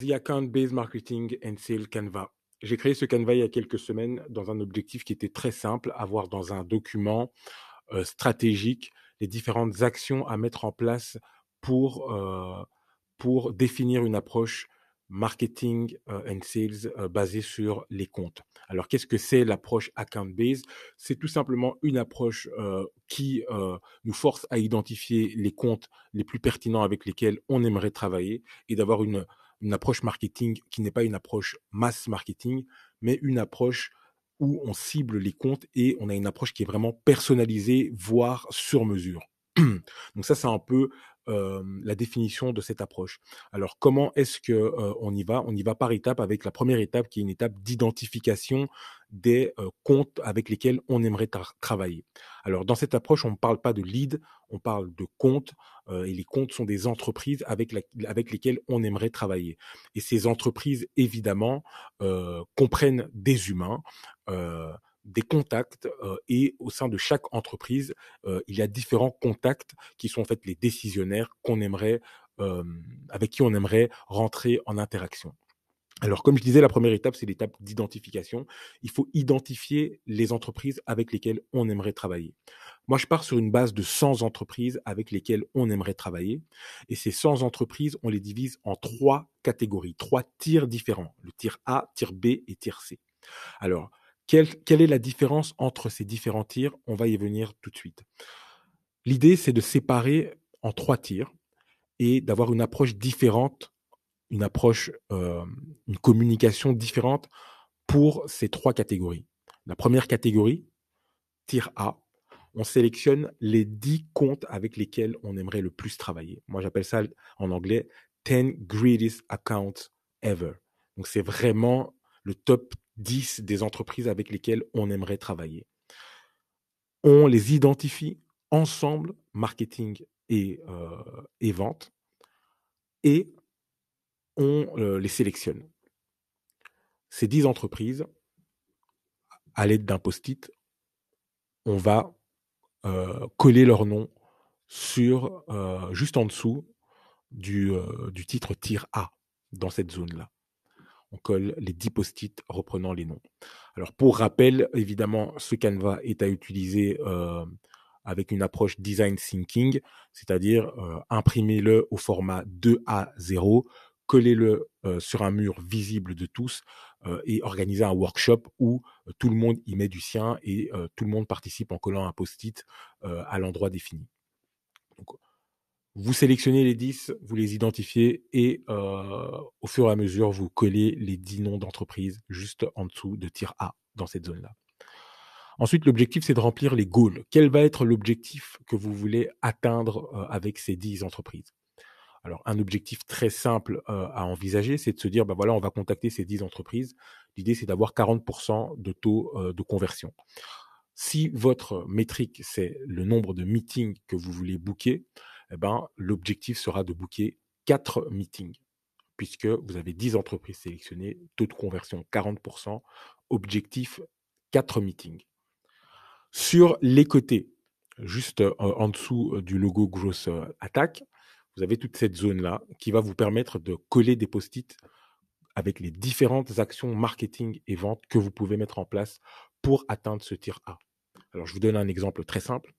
The Account Based Marketing and Sales Canva. J'ai créé ce Canva il y a quelques semaines dans un objectif qui était très simple, avoir dans un document euh, stratégique les différentes actions à mettre en place pour, euh, pour définir une approche marketing euh, and sales basée sur les comptes. Alors qu'est-ce que c'est l'approche account-based C'est tout simplement une approche qui nous force à identifier les comptes les plus pertinents avec lesquels on aimerait travailler et d'avoir une une approche marketing qui n'est pas une approche mass marketing, mais une approche où on cible les comptes et on a une approche qui est vraiment personnalisée, voire sur mesure. Donc ça, c'est un peu la définition de cette approche. Alors comment est-ce qu'on y va On y va par étape avec la première étape qui est une étape d'identification des comptes avec lesquels on aimerait travailler. Alors dans cette approche, on ne parle pas de lead, on parle de comptes et les comptes sont des entreprises avec, lesquelles on aimerait travailler. Et ces entreprises, évidemment, comprennent des humains. des contacts et au sein de chaque entreprise, il y a différents contacts qui sont en fait les décisionnaires qu'on aimerait, avec qui on aimerait rentrer en interaction. Alors, comme je disais, la première étape, c'est l'étape d'identification. Il faut identifier les entreprises avec lesquelles on aimerait travailler. Moi, je pars sur une base de 100 entreprises avec lesquelles on aimerait travailler. Et ces 100 entreprises, on les divise en trois catégories, trois tirs différents. Le tir A, tir B et tir C. Alors, quelle, quelle est la différence entre ces différents tirs On va y venir tout de suite. L'idée, c'est de séparer en trois tirs et d'avoir une approche différente une approche, une communication différente pour ces trois catégories. La première catégorie, tir A, on sélectionne les 10 comptes avec lesquels on aimerait le plus travailler. Moi, j'appelle ça en anglais 10 greatest accounts ever. Donc, c'est vraiment le top 10 des entreprises avec lesquelles on aimerait travailler. On les identifie ensemble, marketing et, euh, et vente, et on euh, les sélectionne. Ces dix entreprises, à l'aide d'un post-it, on va euh, coller leur nom sur euh, juste en dessous du, du titre tir A dans cette zone-là on colle les 10 post-it reprenant les noms. Alors pour rappel, évidemment, ce Canva est à utiliser avec une approche design thinking, c'est-à-dire imprimer le au format 2A0, collez-le sur un mur visible de tous et organisez un workshop où tout le monde y met du sien et tout le monde participe en collant un post-it à l'endroit défini. vous sélectionnez les 10, vous les identifiez et au fur et à mesure, vous collez les 10 noms d'entreprises juste en dessous de tir A dans cette zone-là. Ensuite, l'objectif, c'est de remplir les goals. Quel va être l'objectif que vous voulez atteindre avec ces 10 entreprises alors, un objectif très simple à envisager, c'est de se dire, ben voilà, on va contacter ces 10 entreprises. L'idée, c'est d'avoir 40% de taux de conversion. Si votre métrique, c'est le nombre de meetings que vous voulez booker, eh ben, l'objectif sera de booker 4 meetings, puisque vous avez 10 entreprises sélectionnées, taux de conversion 40%, objectif 4 meetings. Sur les côtés, juste en dessous du logo Gross Attack, vous avez toute cette zone-là qui va vous permettre de coller des post-it avec les différentes actions marketing et vente que vous pouvez mettre en place pour atteindre ce tir A. Alors, je vous donne un exemple très simple.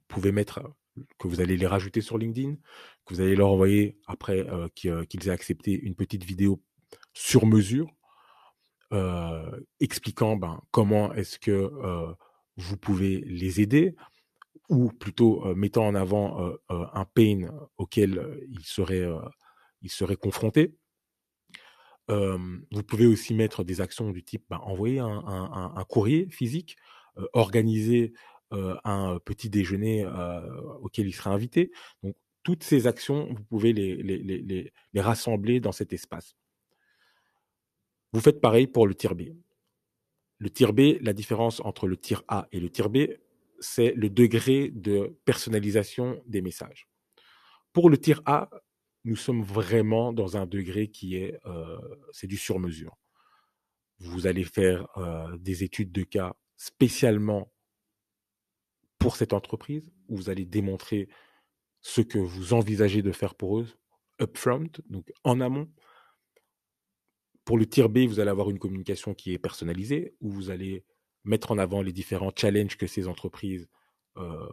Vous pouvez mettre euh, que vous allez les rajouter sur LinkedIn, que vous allez leur envoyer après euh, euh, qu'ils aient accepté une petite vidéo sur mesure expliquant ben, comment est-ce que vous pouvez les aider, ou plutôt euh, mettant en avant euh, euh, un pain auquel il serait, il serait confronté. vous pouvez aussi mettre des actions du type bah, envoyer un, courrier physique, organiser un petit déjeuner auquel il serait invité. Donc, toutes ces actions, vous pouvez les, les rassembler dans cet espace. Vous faites pareil pour le tir B. Le tir B, la différence entre le tir A et le tir B, c'est le degré de personnalisation des messages. Pour le tir A, nous sommes vraiment dans un degré qui est, euh, c'est du sur-mesure. Vous allez faire euh, des études de cas spécialement pour cette entreprise, où vous allez démontrer ce que vous envisagez de faire pour eux up front, donc en amont. Pour le tir B, vous allez avoir une communication qui est personnalisée, où vous allez mettre en avant les différents challenges euh,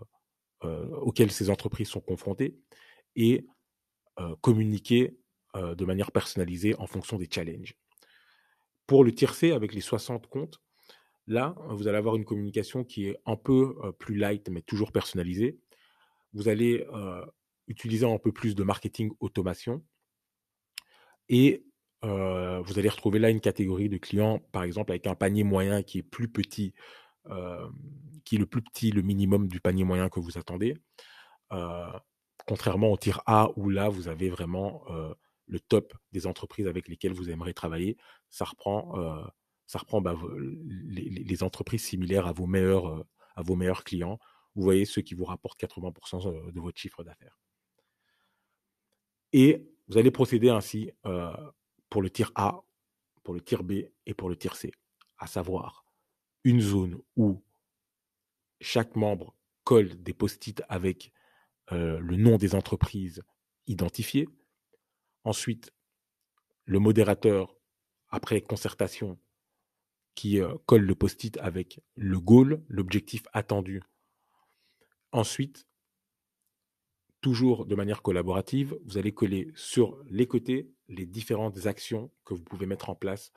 euh, auxquels ces entreprises sont confrontées et euh, communiquer de manière personnalisée en fonction des challenges. Pour le tiercé, avec les 60 comptes, là, vous allez avoir une communication qui est un peu plus light, mais toujours personnalisée. Vous allez utiliser un peu plus de marketing automation et euh, vous allez retrouver là une catégorie de clients, par exemple, avec un panier moyen qui est plus petit, euh, qui est le plus petit, le minimum du panier moyen que vous attendez. Euh, contrairement au tir A, où là, vous avez vraiment le top des entreprises avec lesquelles vous aimeriez travailler. Ça reprend, ça reprend bah, les, entreprises similaires à vos meilleurs, à vos meilleurs clients. Vous voyez ceux qui vous rapportent 80% de votre chiffre d'affaires. Et vous allez procéder ainsi pour le tir A, pour le tir B et pour le tir C, à savoir une zone où chaque membre colle des post-it avec euh, le nom des entreprises identifiées. Ensuite, le modérateur, après concertation, qui euh, colle le post-it avec le goal, l'objectif attendu. Ensuite, toujours de manière collaborative, vous allez coller sur les côtés les différentes actions que vous pouvez mettre en place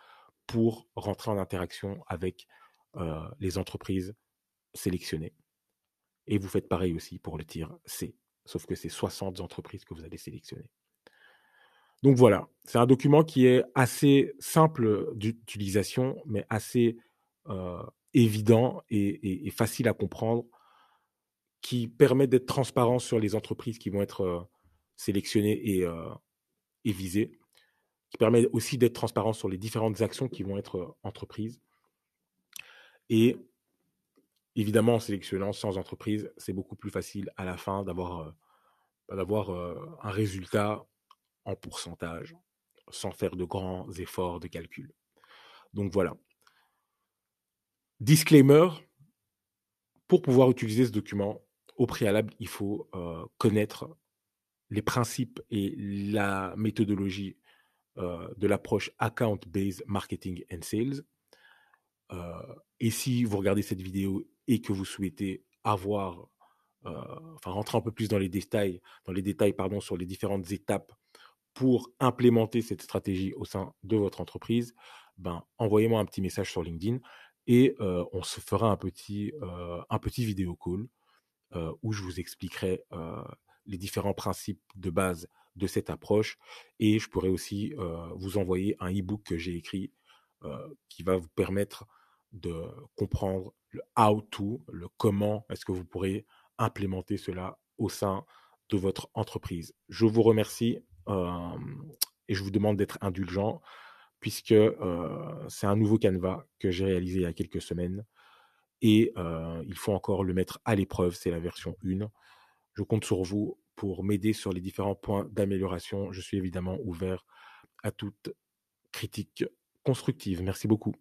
pour rentrer en interaction avec euh, les entreprises sélectionnées. Et vous faites pareil aussi pour le tir C, sauf que c'est 60 entreprises que vous allez sélectionner. Donc voilà, c'est un document qui est assez simple d'utilisation, mais assez euh, évident et, facile à comprendre qui permet d'être transparent sur les entreprises qui vont être euh, sélectionnées euh, et, visées, qui permet aussi d'être transparent sur les différentes actions qui vont être euh, entreprises. Et évidemment, en sélectionnant sans entreprise, c'est beaucoup plus facile à la fin d'avoir bah, d'avoir un résultat en pourcentage sans faire de grands efforts de calcul. Donc voilà. Disclaimer, pour pouvoir utiliser ce document, au préalable, il faut connaître les principes et la méthodologie de l'approche account-based marketing and sales. et si vous regardez cette vidéo et que vous souhaitez avoir, enfin rentrer un peu plus dans les détails, dans les détails pardon, sur les différentes étapes pour implémenter cette stratégie au sein de votre entreprise, ben envoyez-moi un petit message sur LinkedIn et on se fera un petit, un petit vidéo call euh, où je vous expliquerai euh, les différents principes de base de cette approche et je pourrai aussi euh, vous envoyer un e-book que j'ai écrit qui va vous permettre de comprendre le how to, le comment est-ce que vous pourrez implémenter cela au sein de votre entreprise. Je vous remercie et je vous demande d'être indulgent puisque c'est un nouveau canevas que j'ai réalisé il y a quelques semaines et il faut encore le mettre à l'épreuve, c'est la version 1. Je compte sur vous pour m'aider sur les différents points d'amélioration. Je suis évidemment ouvert à toute critique constructive. Merci beaucoup.